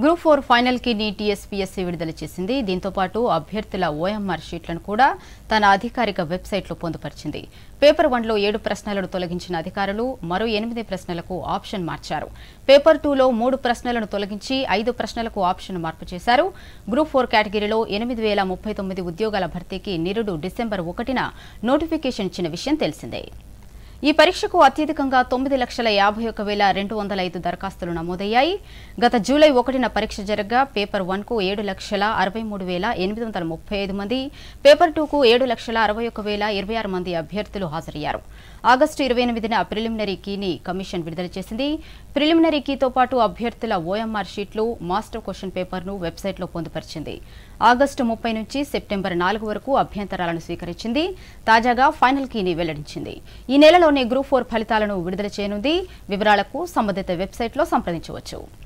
group four ఫైనల్కి నీటీఎస్పీఎస్సీ విడుదల చేసింది దీంతో పాటు అభ్యర్థుల ఓఎంఆర్ షీట్లను కూడా తన అధికారిక వెబ్సైట్లో పొందుపరిచింది పేపర్ వన్లో ఏడు ప్రశ్నలను తొలగించిన అధికారులు మరో ఎనిమిది ప్రశ్నలకు ఆప్షన్ మార్చారు పేపర్ టూలో మూడు ప్రశ్నలను తొలగించి ఐదు ప్రశ్నలకు ఆప్షన్ మార్పు చేశారు గ్రూప్ ఫోర్ కేటగిరీలో ఎనిమిది వేల ముప్పై తొమ్మిది ఉద్యోగాల భర్తీకి నిరుడు డిసెంబర్ ఒకటిన నోటిఫికేషన్ ఇచ్చిన విషయం తెలిసిందే ఈ పరీక్షకు అత్యధికంగా తొమ్మిది లక్షల యాభై ఒక వేల రెండు వందల ఐదు దరఖాస్తులు నమోదయ్యాయి గత జూలై ఒకటిన పరీక్ష జరగ్గా పేపర్ వన్కు ఏడు లక్షల అరవై మూడు వేల ఎనిమిది వందల ముప్పై ఐదు మంది పేపర్ టూకు ఏడు లక్షల అరవై ఒక వేల ఇరవై ఆరు మంది అభ్యర్థులు హాజరయ్యారు ఆగస్టు ఇరవై ఎనిమిదిన ప్రిలిమినరీ కీని కమిషన్ విడుదల చేసింది ప్రిలిమినరీ కీతో పాటు అభ్యర్థుల ఓఎంఆర్ షీట్లు మాస్టర్ క్వశ్చన్ పేపర్ను వెబ్సైట్లో పొందుపరిచింది ఆగస్టు ముప్పై నుంచి సెప్టెంబర్ నాలుగు వరకు అభ్యంతరాలను స్వీకరించింది తాజాగా ఫైనల్ కీని వెల్లడించింది ఈ నెలలో త్వరలోనే గ్రూప్ ఫోర్ ఫలితాలను విడుదల చేయనుంది వివరాలకు సంబంధిత వెబ్సైట్లో సంప్రదించవచ్చు